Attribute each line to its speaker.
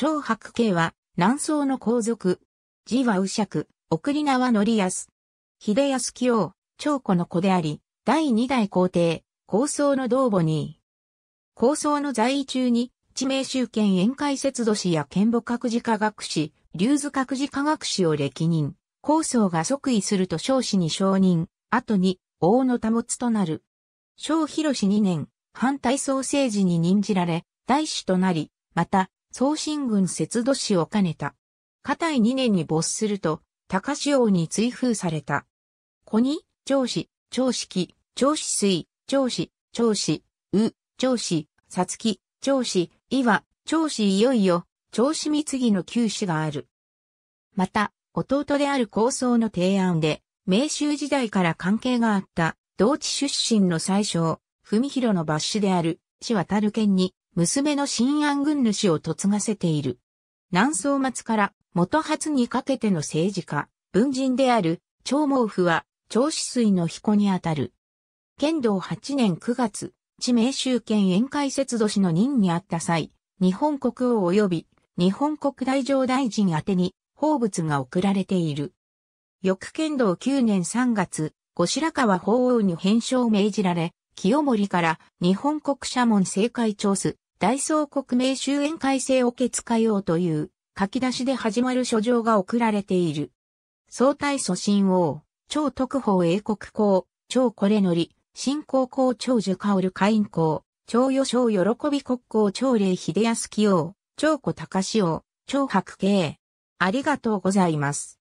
Speaker 1: 長白慶は、南宋の皇族。字は右爵、送り名は則安。秀安清、長子の子であり、第二代皇帝、高宗の同母に、高宗の在位中に、地名集権宴会節度士や剣母各自科学士、竜図各自科学士を歴任、高宗が即位すると少子に承認、後に、王の保つとなる。小広氏2年、反体操政治に任じられ、大使となり、また、総進軍節度使を兼ねた。下体2年に没すると、高潮に追封された。子に、長子、長式、長子水、長子、長子、う、長子、さつき、長子、いわ、長子いよいよ、長子三次の旧子がある。また、弟である高僧の提案で、明州時代から関係があった、同地出身の最小、文広の抜子である、死渡る県に、娘の新安軍主を嫁がせている。南宋末から元初にかけての政治家、文人である長毛布は、長子水の彦にあたる。剣道8年9月、地名州県宴会節士の任にあった際、日本国王及び日本国大上大臣宛に宝物が送られている。翌剣道9年3月、後白河法王に返書を命じられ、清盛から日本国社門政界長子。大総国名終焉改正を決かようという書き出しで始まる書状が送られている。総体祖神王、超特報英国公、超これのり、新高校長樹薫会員公、超予想喜び国公超礼秀康王、超子高志王、超白慶。ありがとうございます。